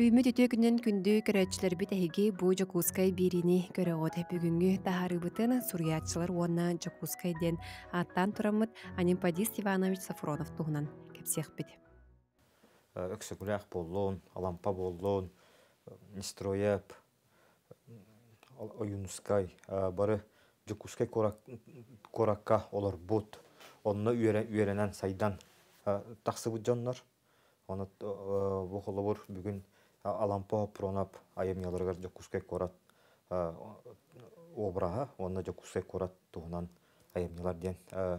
Үймі күнен күнді көрәтшілер біт әйге бұ жокускай беріні көрі оты бүгінгі тағары бұтын сурятшылар онна жокускай ден аттан тұрамыд Анимпадис Иванович Сафронов туғынан кепсех біт. Өксі күрәқ болуын, алампа болуын, нестроеп, ойынускай, бары жокускай коракка олар бұт, онна үйеренен сайдан тақсы бұт жонлар. Оны бұқылы бұр бүгін Алампа пронап айымняларгар жокускай корат обраха онна жокускай корат туунан айымнялар ден э,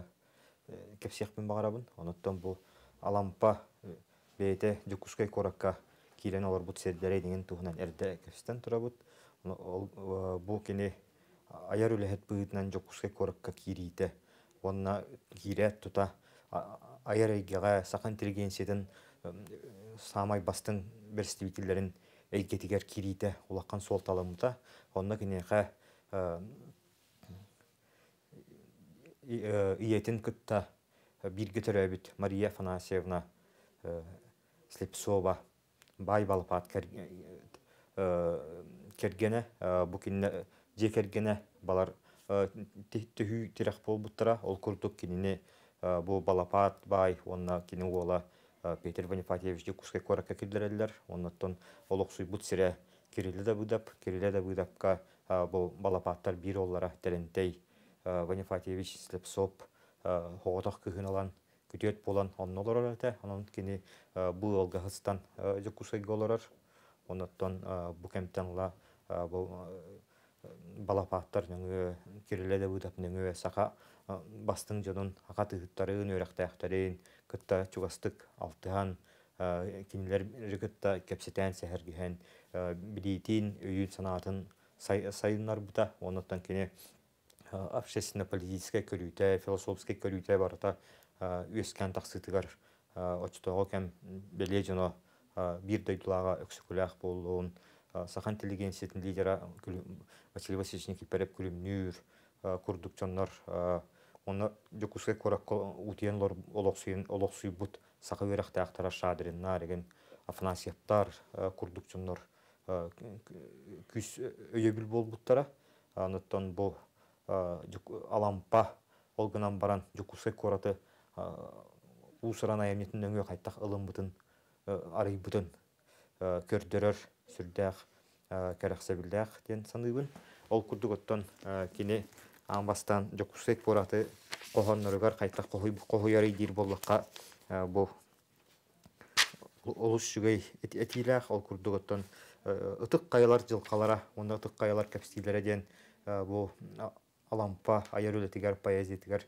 кепсехпин багарабын бұл бу алампа э, бейте жокускай коракка килен олар бут сердерей деген әрді эрде кепстен турабыт э, бу кини аяр үлехет быытынан жокускай коракка кирите онна кирет тута аяр сақан тиргенсетин самай бастың берстибитилерин элгетигер кирите олаққан сол талымта онна кинеха э, э, иетин кытта бирге Мария Фанасьевна э, Слепцова бай Балапат кергене бу де же кергене балар тихүү болып болбуттара ол курдук кеніне бұл балапат бай онна кини уола Э, Петер Бонифатьевич Дюкуске коракка кирдерелер. Оннаттон олок суйбут сире кириле да будап, кириле да э, бұл балапаттар бир оллара тәрентей. Э, Бонифатьевич слепсоп хоғытақ күхін алан күтет болан оннолар ората. Онын кені бұл олға хыстан Дюкуске голорар. Оннаттон бұл кемттен ла бұл балапаттар нүңі кириле да будап нүңі сақа бастың жонын өн ұхыттарын өрәқтаяқтарын кытта чугастык алтыган э, кинилер кытта кепсетен сәһәргиһен э, билиитин үйүн санаатын бута онуттан кине э, общественно политическая көрүүтэ философский көрүүтэ барыта үөскän тахсытыгар очтоого кем беле жоно бир дойдулаага өксүкүлаах болуун сахан интеллигенциятын лидера Василий Васильевич Никипереп күлүмнүүр курдукчоннор оны жокуске коракко утиен лор олоксуйын олоксуйбут сакы верахтаактара шадырыннар деген Афанасьевтар э, курдукчуннор э, күс э, өйөбүл болбуттара. Анаттан бу алампа олгынан баран жокуске кораты усырана эмнетин өңө кайттак ылымбытын арыйбытын көрдөрөр сүрдәк кәрәксәбілдәк ден саныйбын ол күрдіготтан кені амбастан жокусет бораты кохонноргар қайта қоғыяры дир боллакка э, бу жүгей әтейлі этилах ол курдуготтон ұтық э, кайылар жылқалара, онда ұтық кайылар кепстилере ден э, бұл алампа аярулетигер поэзиятигер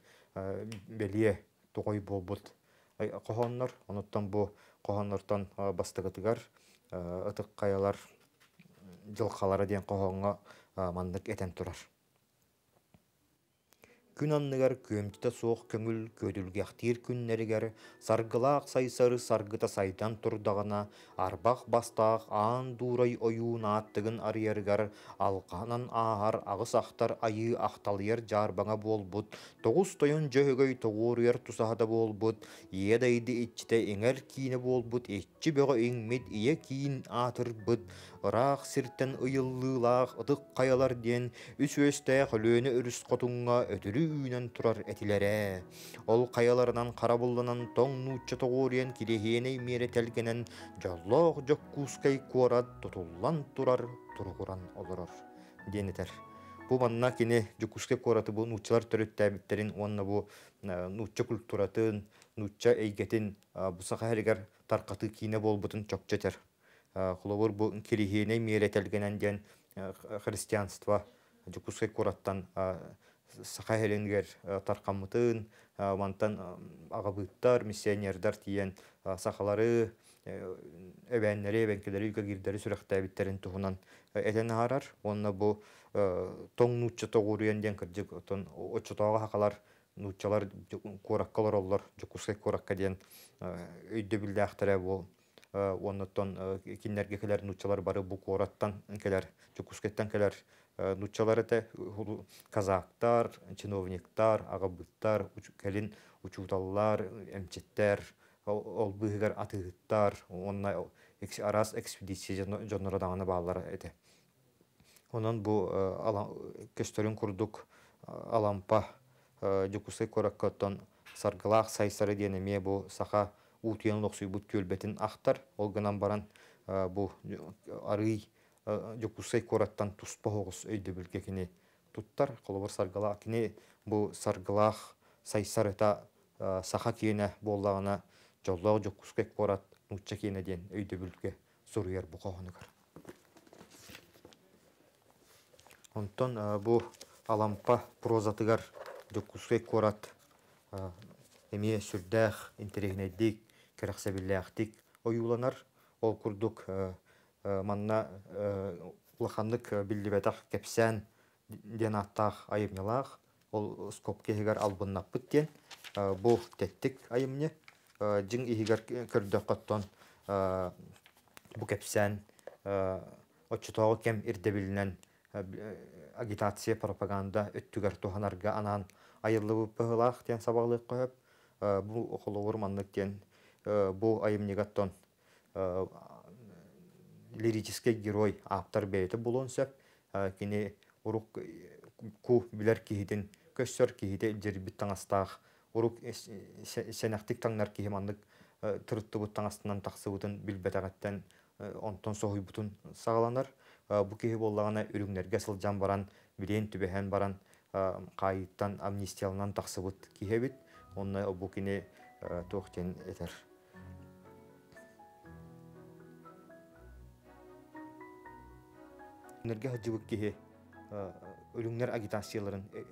белие тугой болбут кохоннор онуттан бу бастығы бастыгытыгар ұтық каялар жылқалары ден қоғанға мандык әтен тұрар күн анныгар көмтіта соқ көңіл көдүлгяхтир күннәрігәр, сарғылақ сайсары сарғыта сайдан тұрдағына арбақ бастақ аан дурай оюун аттыгын арыяргар алқанан ағар ағыс ақтар айы ақталыер жарбаңа болбут тоғыз тойон жөһөгөй тоғуруер тусахада болбут иедайды иччите эңер кийине болбут иччи бөгө иңмит ие кийин атырбыт ыраах сирттен ыйыллыылаах ытык каялар диэн үс өстээх өлөөнө өрүс котуңга өтүрү үүнен турар этилере ол каяларынан карабулланан тоң нуучча тогууриен кирехиэней миэре телгенен жоллоох жоккуускай куорат тутуллан турар тургуран олорор диэнетер бу манна кине жукуске кораты бу нучалар төрөт тәбиттерин онна бу э, нуча культуратын нуча эйгетин бусаха хәригер таркаты кине болбутын чокчетер Э, холобор бу кирихине миретелгенен э, христианство жукуске кураттан э, саха хеленгер таркамытын мантан агабыттар миссионердар тиен сахалары эбеннери эбенкелери үкө кирдери сүрэхтээбиттерин туһунан этен арар. онна бу тоң нуучча тогуруен ден кырдык отон очотоога хакалар өйдө билдээхтере Э, оннотон э, кинерге келер нучалар бары бу ораттан келер чукускеттен келер э, нучалар эте казактар чиновниктар агабыттар келин учуталлар эмчеттер олбыгар атыгыттар онна арас экспедиция жонора даңаны баалар эте онон бу көстөрүн курдук алампа жукусай кораккоттон саргалах сайсары денеме бу саха утуян локсуй бут көлбетин ахтар ол гынан баран бу арый жокусай кораттан туспа хогус өйдө туттар колобор саргала кини бу саргалах сайсар эта саха кийене боллагына жокускай корат нуча кийене ден өйдө билке суруяр Антон, онтон бу алампа прозатыгар жокускай корат эми сүрдэх интерегнедик кәрәксәбилләхтик оюланар ол курдук э, э, манна э, лаханнык биллибетах кепсән денаттах айымнылах ол скобке хигар албыннаппыт бұл теттик айымне жин ихигар көрдөкоттон бу кепсән очутоого кем ирдебилинен агитация пропаганда өттүгер туханарга анан айыллыбыппыхылах диен сабаглык коеп бу холовур маннык Э, Бұл айымнигаттон э, лирический герой аптар бейті болуын сөп э, кини урук ку билер кейден көссөр кейде дербіт таңастағы, урук сенақтық таңнар кихим тұрытты бұт таңастынан бұтын билбетагаттен онтон сохуйбутун сагаланар бу кихи боллагана үрүңнерге сылжан баран билен түбеген баран кайыттан амнистиялынан кейі бұт, онна бу кини тұқтен этер Нерге хаджыбык кихи өлүңнер агитацияларын э,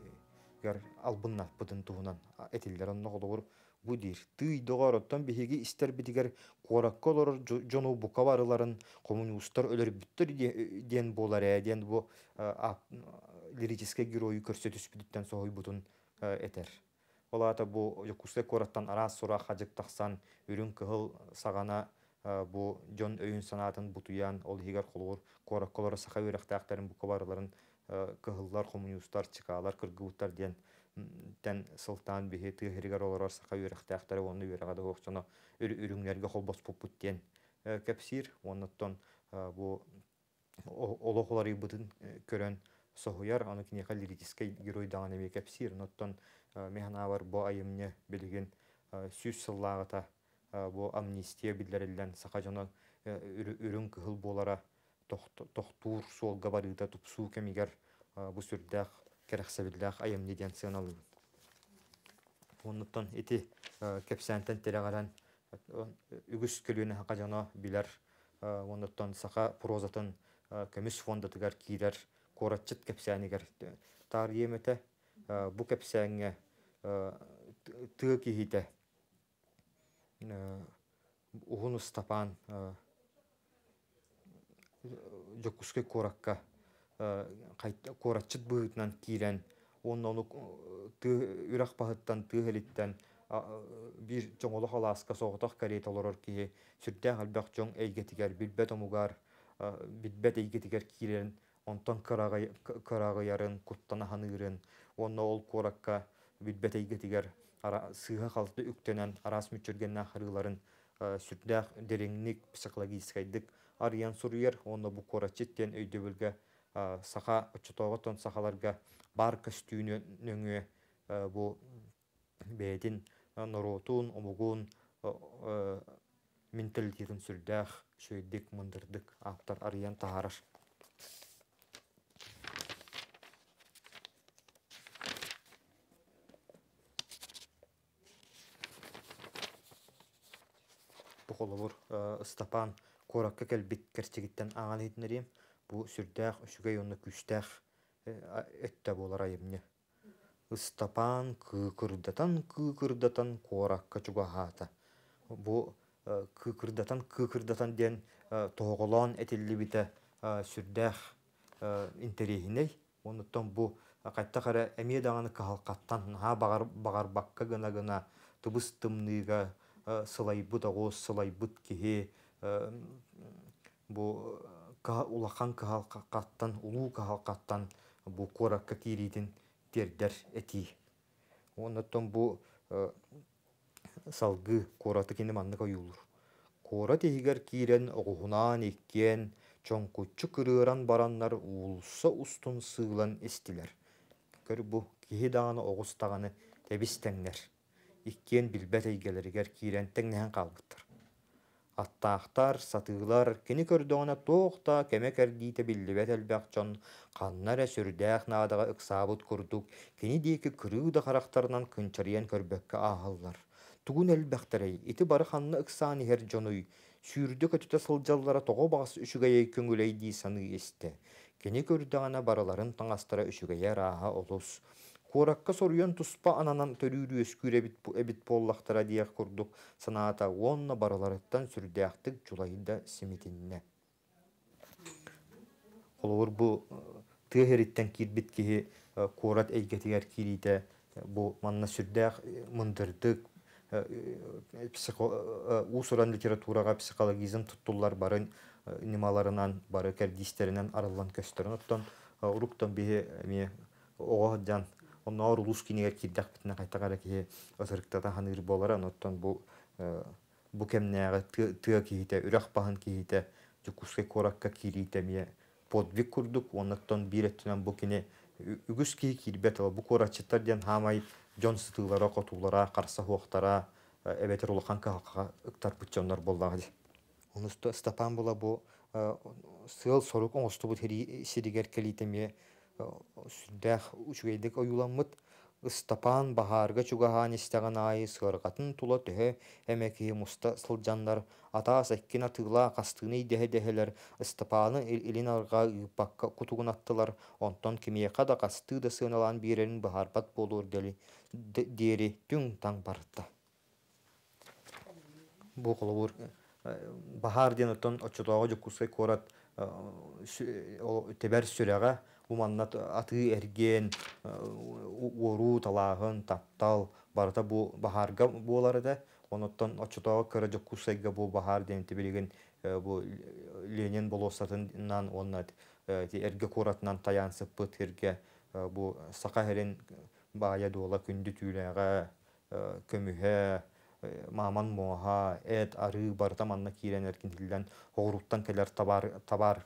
гар албынна бұдын туунан этиллер онно бу дир тый оттон биһиги истер битигер куоракколор жону бука барыларын өлөр бүттөр ден болар ден бу лирический герою көрсөтүспүдүттен бутун этер олата бу курсе кораттан арас сура хажык тахсан үрүн кыл сагана Э, бу жон өйүн санаатын бутуян ол хигар холур коракколор саха үйрәхтәхтәрен буковарларын э, кыһыллар коммунисттар чикалар кыргыбуттар диен тән султан бихи тыһиригар олорор саха үйрәхтәхтәре онны да хокчоно үрүңнәргә холбос пупут диен э, кепсир оннаттон бу олохолары бутын көрөн соһуяр аны кинеха лирический герой даганы кепсир ноттон механавар бо айымне билген сүз сыллагыта Э, бо амнистия бидлерден сахажона э, үрүн кыһыл болара тохтуур сол габарита тупсуу кемигер э, бу сүрдэх керехсебиллэх аямниден сыналым оннуттан эти кепсентен телегаран үгүс көлүнө хакажана билер оннуттан саха прозатын көмүс фондатыгар кийлер коратчыт кепсенигер тар емете бу кепсеңе тыгы кихите уһун ыстапаан жоккускай коракка кораччыт быытынан киирен онно ону үрах баһыттан тыыһэлиттен бир чоңолох алааска соҕотох карет олорор киһи сүрдээх албах чоң эйгетигер билбет омугар билбет эйгетигер киирен онтон кыраагыйарын куттана ханыырын онно ол куоракка билбет эйгетигер сыйға халты үктенен арас мүчүрген ахырыларын ә, сүрдәх дереңник психологическайдык арыян сұруер оны бу корачиттен өйдөбөлгө ә, саха тон сахаларга бар көстүүнөңө ә, бу бээдин норотун омугун менталитетин сүрдәх шөйдік мұндырдық ақтар арыян таараш холовур э, ыстапан кел келбит керчигиттен аңан итнерим бу сүрдәх үшүгей онны күчтәх э, этте болар айымне ыстапан кыкырдатан кыкырдатан коракка чугахата бу э, кыкырдатан кыкырдатан ден тоголон әтелі сүрдәх интерихиней онуттан бу кайтта кара эмие даганы кахалкаттан наха бағар гына гына сылайбыт э, сылай сылайбыт кихе э, бу улахан кахалкаттан улуу кахалкаттан бу коракка киритин тердер эти онотон бу э, салгы кораты кини манны койулур кора тегер кирен огуһунаан еккен, чоңкуччу кырыыран бараннар уулса устун сыылан эстилер көр бу кихи дааны огустаганы тебистеңнер иккен билбәт эйгелеригер киирэнтең нэһэн хаалбыттар аттаахтар сатыылар кини көрдөҕүнэ туохта кемекер кэрдиитэ биллибэт элбэхчон ханнара сүрдээх наадага ыксаабыт курдук кини диэки да характарынан кынчырыйан көрбөккө ааһаллар тугун элбэхтерей ити бары ханны ыксаан иһэр дьонуй сүүрдө көтүтэ сылдьаллара тоҕо баҕас үчүгэйэй көҥүлэй дии саны истэ кини көрдөҕүнэ барыларын таҥастара үчүгэйэр ааһа олус Куракка соруйон туспа ананан төрүүрү өскүр эбит, эбит боллақтыра диях курдук санаата онна бараларыттан сүрдээхтик чулайда симитинне. Олор бу э, тыһериттен кирбит киһи э, курат эйгетигер кирите бу манна сүрдээх э, мындырдык усуран литературага психологизм туттуллар барын нималарынан бары кердистеринен арыллан көстөрүн оттон уруктан биһи эми жан онно ор улус кинигер кирдах битин кайтагара кихи ысырыктата ханыыр болара оттон бу э, бу кемнеага тыа кихите үрах бахан кихите жукуске коракка киритемие подвиг курдук оннаттон бииреттүнөн бу кини үгүс кии кирбетала бу корачыттар диэн хаамай жон сытыылара котуулара карса хуоктара эбетер улаханка ыктар путчоннор боллагади онусто стапан була бу э, сыл сорук оңостубут сиригер келитемие сүдх үчүгэйдик юланмыт ыстапаан бахаарга чугахаан истеганай сыыргатын тула төхе эмеки муста сылжандар ата саккин атыла кастыны д дехэлер ыстапааны илин арга ыыппакка кутугун аттылар онтон да кимиякада да сыыналаан биренин бахарбат болур дели диэри түң таң парта бу у э, баардентоночоу куорат э, э, тебер сүрага уманнат э, аты эрген э, ору талағын таптал барыта бу бахарга буолары да оноттон очотоо кыра жоккусайга бу бахар демти билигин э, бу ленин болосатынан оннат эрге куратынан таянсыппыт эрге бу сака херин баая дуола күндү түүлэға маман моха эт ары барыта манна киирен эркин хиллен оғруттан келер табар табар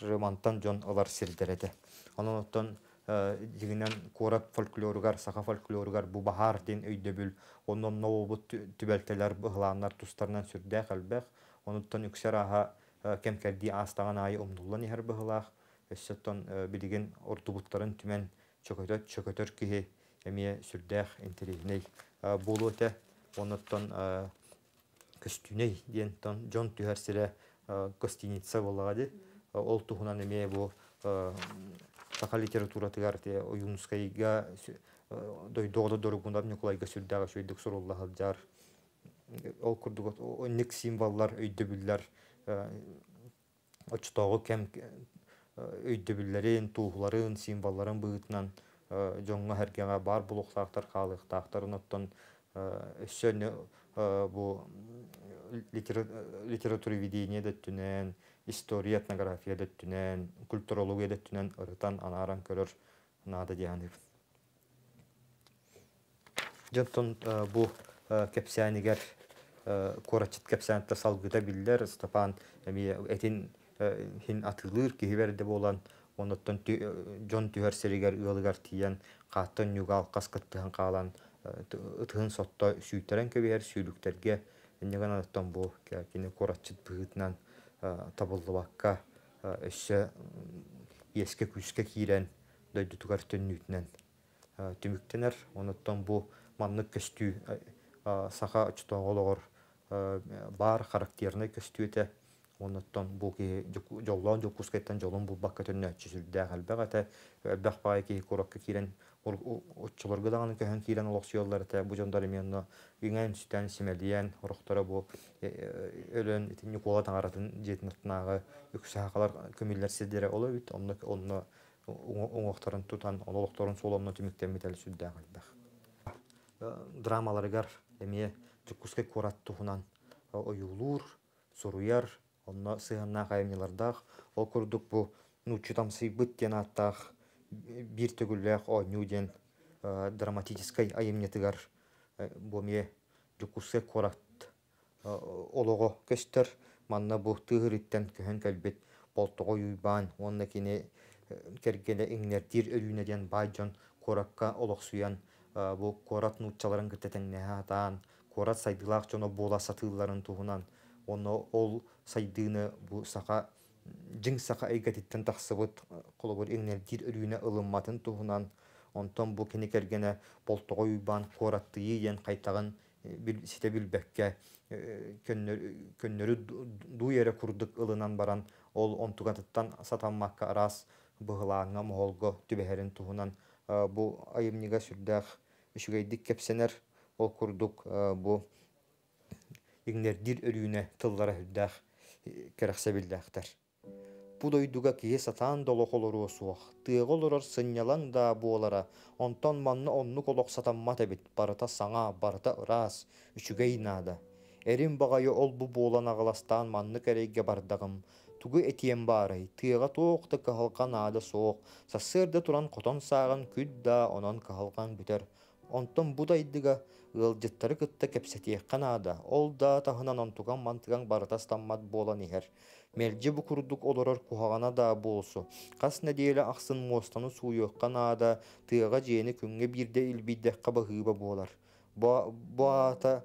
жымантан жон ылар сирдереде. Онон оттон э, дигинен корап фольклоругар, саха фольклоругар бу бахар ден өйдөбүл, онон новобут түбәлтелер быхланар тустарынан сүрдәк әлбәк, онуттан үксер аха э, кемкерди астаган айы умнуллан ихер быхлах, өссөттон э, билигин ортубуттарын түмен чөкөтөт чөкөтөр кихи эмие сүрдәк интерегиней болу өте, онуттан көстүней ден жон түһәрсере гостиница боллагады ол тухунан эме бу саха литература тыгар те юнускайга дой догдо дорогунда николайга сүрдага сөйдүк сурулла халжар ол курдугот онник символлар өйдөбүллөр очтогу кем үйдө өйдөбүллерин тууларын символларын быытынан жоңго хергега бар булуктактар каалыктактар оноттон өссөн бу литература видение деттүнен история этнография дәттүнән, культурология дәттүнән ырытан анаран көрөр нада диянып. Жонтон э, бу э, кепсәнигер э, корачыт кепсәнтә салгыда биллер Степан этин хин атылыр киһиберде болан онуттан жон түһәрсеригер ыалыгар тиян қатын югал қасқыттыған қалан ытыһын сотта сүйтерен көбейер сүйлүктерге неган бу кини корачыт табыллыбакка өссө еске күске киирен дөйдү тугар түмүктенер онуттан бу маннык көстүү саха очтогологор бар характерный көстүүте оннуттон бул ки жоллоон жукускайттан жолун булбакка төннөччү сүрдээх элбэх ки курокка кирен уччулорга даган көһөн кирен олоксуйоллар эте бу жондор именно үңэн сүтэн симэлиэн орохтора бу э, э, өлөн итин тутан түмүктен э, оюлуур онно сыыһаннаах айымньылардах ол курдук бу нуччу тамсыйбыт диэн аттах бир төгүллээх оонню э, драматической драматической айымньытыгар э, буомие қорат корат э, олого көстөр манна бу тыһыриттен көн кэлбит болтого юйбаан онна кини кергеле иңнердир өлүүнэ диэн баайжон коракка суян бу корат нууччаларын кыттетеңнэһэ атаан корат сайдылаах жоно буола сатыылларын туынан оно ол сайдыны бу саха жиң саха эйгатиттен тахсыбыт колобур эңнелдир үрүүнө ылымматын туһунан онтон бу кенекергене болтогой уйбан куораттыйы ен кайтагын э, сите билбекке э, көннөрү дуу эре курдук ылынан баран ол онтугатыттан сатаммакка арас быһылааңа моголго түбэһэрин туһунан э, бу айымнига сүрдээх үшүгэйдик кепсенер ол курдук бу иңнердир өрүүнө тыллара хүлдах э, керахса билдахтар. Бу дойдуга кие сатан долохолору осуох, тыоголорор сыньялан да буолара, онтон манны онну колок сатамма тебит, барыта саңа, барыта ыраас үчүгей наада Эрин багайы ол бу буолан агыластаан манны кәрейге бардагым тугу этиэм баарай тыыга тоохта кахалкан аада соох сассыырда туран котон сааган күд да онон кыһалкан бүтер онтон будайдыга ыалдьыттары кытта кепсетиэххэ наада ол да таһынан онтуган мантыган барыта стаммат бола иһэр мелдьи бу курдук олорор Қас да буолсу хас су ахсын муостану сууйуохха наада тыаҕа дьиэни күҥҥэ биирдэ илбийдэххэ баһыыба болар. буата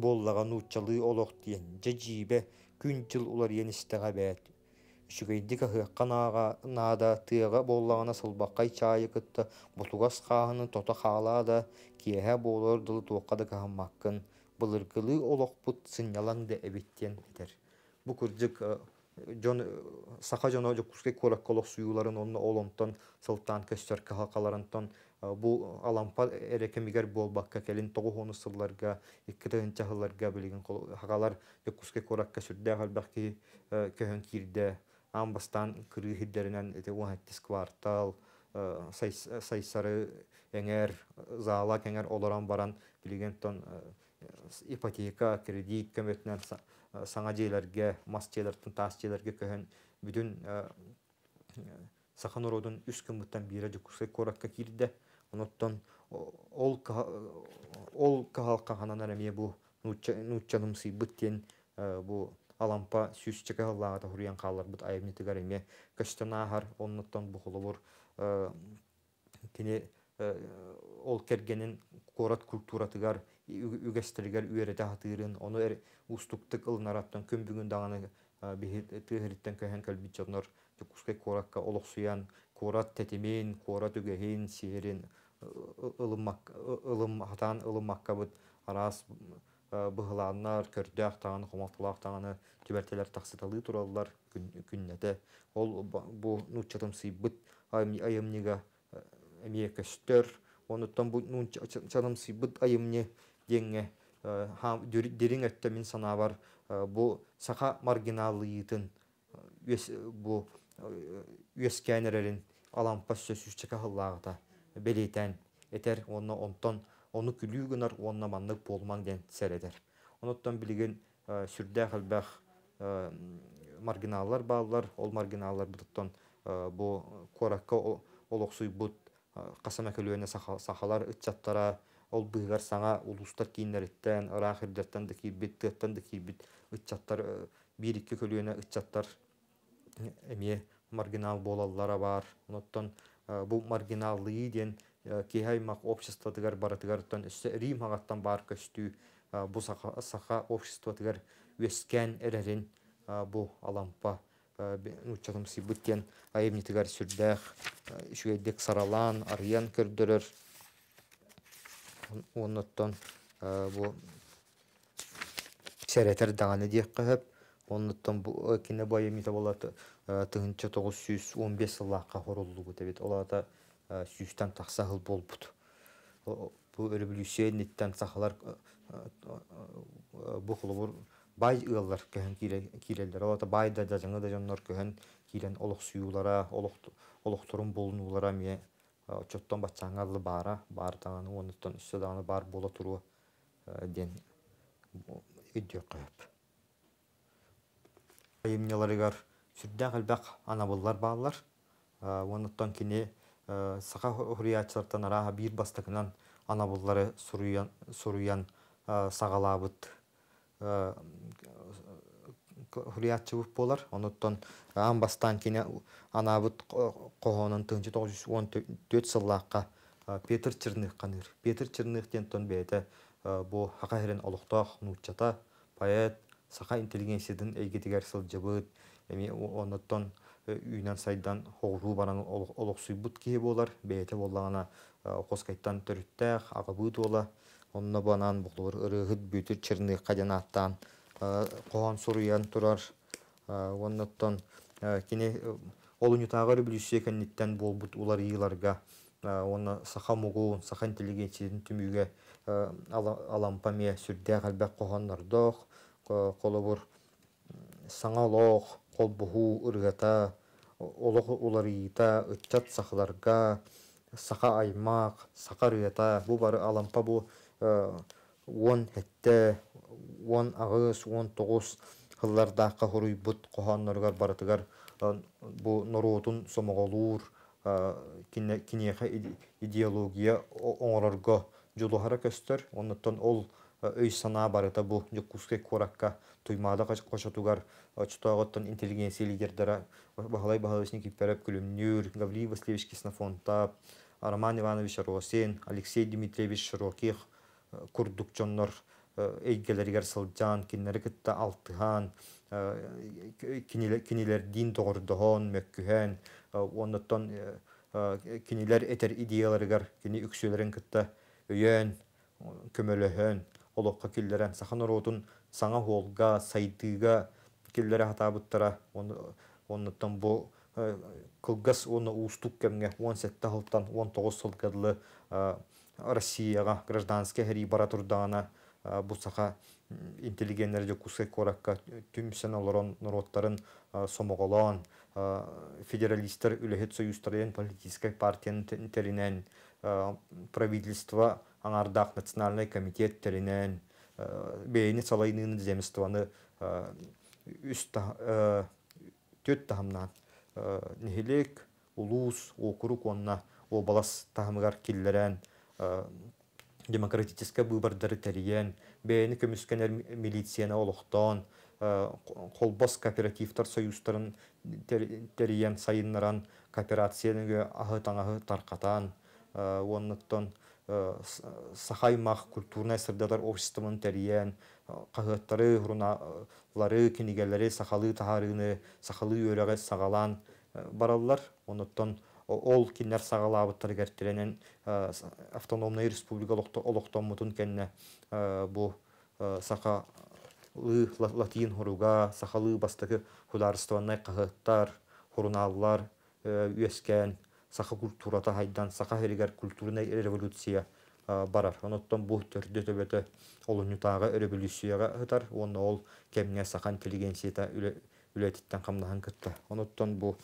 ата ууччалыы олох диэн жэ жиибэ күн жыл улар иэн истэҕэ Шүгейдік ахыаққан аға нада тыға боллағына сылбаққай чайы кытта бұтуғас қағыны тота қалада киэһэ болор дылы туаққады кахаммаккын былыргылы олоқпут сынялаңды әбеттен етер. Бұ күрдік э, жон э, саха жоно жоккуске колокколок суюларын онно оломтон сылтан көстөр кахакаларынтон э, бу алампа эрекемигер болбакка келин тогуону сылларга иккитенчахыларга билген хагалар жоккуске коракка сүрдэ халбакки көһөн кирде амбастан кырыһиддеринен эти уһаттис квартал э, э, сайсары эңер заала кеңер олоран баран билген тон э, ипотека кредит көмөтүнөн саңа жейлерге, мас жээлердин таас жейлерге көһөн бүтүн сахан ородун үс кымыттан бира жукусай коракка кирде оноттон ол ол кахалка хананар эме бу нуччаным сыйбыт тен бу алампа сүсчеге ыллаата хуруян хаалларбыт айымнитигар эме кыштынаахар оннуттан бухулубур э, кини э, ол кергенин корат культуратыгар үгэстелигер үэрете хатыырын ону эр устуктык ылнараттан көмбүгүн даганы э, олоксуян корат тетемин корат үгэхин сиэрин ылым хатаан быһылааннар көрдөөх тааны хомалтулаах тааны түбәртелер тахсыталы тураллар күннәте ол бу нучатым сыйбыт айымнига эмиекестер онуттан бу нучатым сыйбыт айымни деңе э, дириң өттө мин санаабар э, бу саха маргиналыйытын э, бу үескенерерин алампас сөсүс чакахыллаагыта белейтен этер онно онтон оны күлүү гынар онна манны болман ден середер. Оноттан білген сүрдә хәлбәх маргиналлар баалар, ол маргиналлар бұттан бұ коракка олоқсуй бұт қасама көлөне сахалар ытчаттара ол быгар саңа улустар кийиннериттен ырах ирдеттен да кийбит тыттан да кийбит ытчаттар бир икки ытчаттар маргинал болаллара бар оноттон бу маргиналы ден Э, кеһаймак общество тыгар бар тыгар тон үсті рим ағаттан бар көстү э, бу сақа общество тыгар өскен эрерин э, бу алампа учатым сибыттен айымни тыгар сүрдэх дек саралан арыян көрдірір оныттан бу сәретер даганы дек кыһып оныттан бу кені бойы болот тыгынча тогуз жүз он бес ыллаакка Э, сүйстан тақса хыл өлі бу революцион иттен сахалар э, э, бу хулубур бай ұғылар көхін киреллер олата бай да да жаңы да жоннор көһөн кирен олох суюлара олохтурун мен мие отчеттон батчаңаллы бара бар таганы оныттан үстө дағаны бар бола тұруы ден үддү кыып ғар сүрдэ калбак анабыллар баалар онуттон кини Э, сака араа бир бастакынан ана анабытары суруян сагалаабыт э, сагалабыт э, хурятчыбы булар ан анбастан ки анабыт кооун тыгынчы тогуз жүз он төрт сыллаакка петр черных канр петр черных дентон бете бу ака херен олуктоох нучата поэт сака интеллигенциядын сылжыбыт эми эгидигержбын Э, үйінен сайдан хоғулу баран олоқсуйбут кейі болар бәйті боллағана қоскайттан э, төріттәқ ағыбыт ола онна банан бұқлыр ырыгыт бүтір қаден аттан қоған э, сұруян тұрар оннаттан кине олунютағыр білюсе бол болбут олар иыларға оны саха сақа саха интеллигенциядин түмүүгө алампаме сүрдэ албак кохоннордох колобур саңалох буху ыргата олох уларыйта ытчат сахаларга саха аймак саха рыата бу бары алампа бу э, он хетте он агыс он тогуз хыллардакы хуруйбут коханноргар барытыгар э, бу норотун сомоголуур э, кинеха идеология оңорорго жулухара көстөр оннуттан ол өй сана барыта бұл жоккуске куракка туймаада кочотугар чутооготтон интеллигенция лидердера бахалай бахаловични киппереп күлүмнүр гаврий роман иванович росин алексей дмитриевич широких курдукчоннор эйгелергер сылжан киннери кытта алтыхан дин тогордохон мөккүхен оннотон э, кинилер этер идеяларыгар кини үксүлерин кытта өйөн көмөлөхөн олоққа күллерен сахан оротун саңа холга сайдыга күллере хатабыттара оннуттан бу э, кылгас оны устук кемге он сетте хылтан он тогуз сылгыдлы э, россияга гражданский хери бара турдаана э, бу саха же кусай коракка түмсен олорон народтарын сомоголон федералистер үлехет союзтарен политическая партиянын теринен правительство аңардақ национальный комитет теренен э, бейіні салайнын земстваны э, э, төт тахымнан улус округ онна обалас тамгар киллерен демократическа выбордары терен бейіні милицияна олықтан қолбас кооперативтар союзтарын терен сайыннаран кооперацияны ағы таңағы тарқатан онныттан сахаймах культурная сырдалар обществонун тәриян кахыттары хуруналары кинигелери сахалы тағарыны, сахалы өреге сағалан ә, баралылар. онуттан ол киннер сағалы кертиренен ә, автономный республикалыкта олоктон мұтын кенне ә, бу саха латин хуруга сахалы бастығы хударствоннай кахыттар хуруналлар үескен саха культурата хайдан саха херигер культурная революция барар. Оноттан бу төбөтө олуну тагы революцияга хытар, оны ол кемне сақан интеллигенция үлетіттен камдаган күтті. Оноттан бу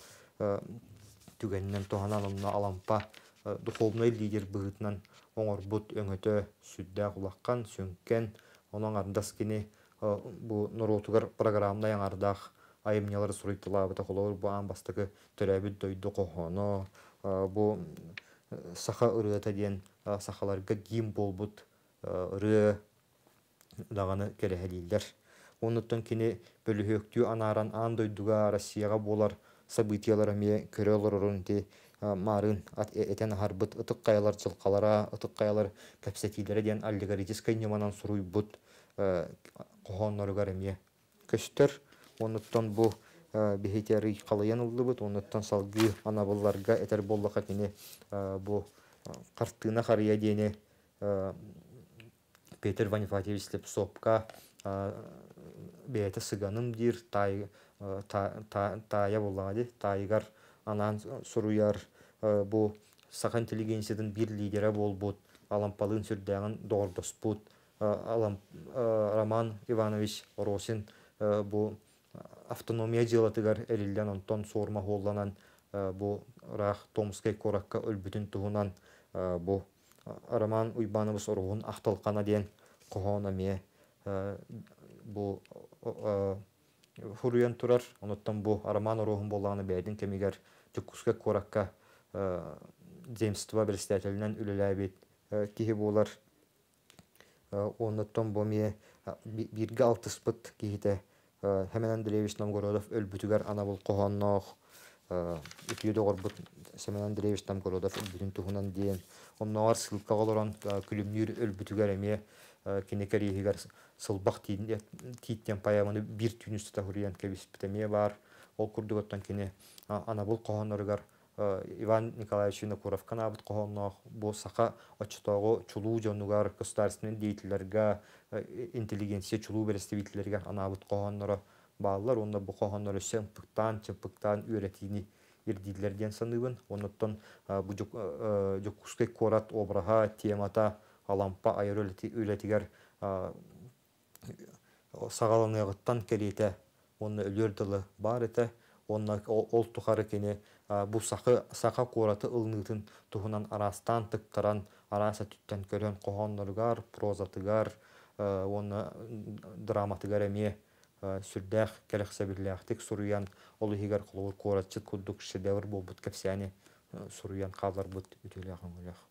түгеннен тоғанан алампа духовный лидер бұғытынан оңыр бут өңөтө сүдді құлаққан, сөнкен, оның бу кені бұл программада яңардак яңардақ айымнелары сұруйтылабыта қолауыр бұған бастығы Э, бу э, саха ырыата диен э, сахаларга гим болбут ыры даганы келеһелиилдер онуттан кини бөлөктү анааран андой дуга россияга болар событиялар ме көрө олорорун ти марын этен харбыт ытык каялар жылкалара ытык каялар капсетилер диен аллегоритической неманан суруйбут кохонноругар эмие көстөр онуттан бу Э, бихетери қалаян бұд, онуттан салгы салғы ана боллака әтір э, бу картына э, бұл қарттығына Петер дейіне Петер сопка бейті бәйті дир тай тая болады тайгар анан суруяр бу саха интеллигенциядын бир лидери болбут алампалын сүрдәгін доордоспут алам роман иванович росин бу автономия дилатыгар эрилден онтон сорма холланан э, бу рах томскай коракка өлбүтүн туһунан э, бу э, роман уйбаныбыз оругун ахталкана диэн кохона мие бу хуруян турар онуттан бу роман орухун боллааны бедин кемигер тюккуска коракка земства председателинен үлелээбит киһи болар. Оны бу мие бирге алтыспыт киһите Hemen э, Андреевич Намгородов өлбүтүгер ана бул қоғаннақ, үтіеді э, ғорбұт Семен Андреевич Намгородов өлбүтін тұхынан дейін. Оннағар сылыққа қолыран күлімнер өлбүтігер әме э, кенекер егер сылбақ титтен паямыны бір түйін үсті тахуриян кәбіспітеме бар. Ол күрдігіттен кене ана бул қоғаннарығар Иван Николаевич Винокуров канабыт қоғаннақ, бұл сақа очытағы чулу жонугар государственный деятелерге Э, интеллигенция чулуу берестебитилерге анаабыт кохонноро баалар Онда бу кохонноро сэмпыктан чымпыктан үйрөтини ирдилерден саныбын оноттан э, бу жокускай э, корат обраха темата алампа айыр үлетигер сагаланыгыттан келете онун өлөр бар эте онна ол тухары кене бу сакы сака кураты ылнытын тухунан арастан тыктаран араса түттөн көрөн кохонноргар прозатыгар Э, онна э, драматыгареме э, сүрдәх кәләхсәбилләхтик суруян ол хигар кулур коратчыт кудук шедевр булбут кәпсәне суруян калар бут үтүләгән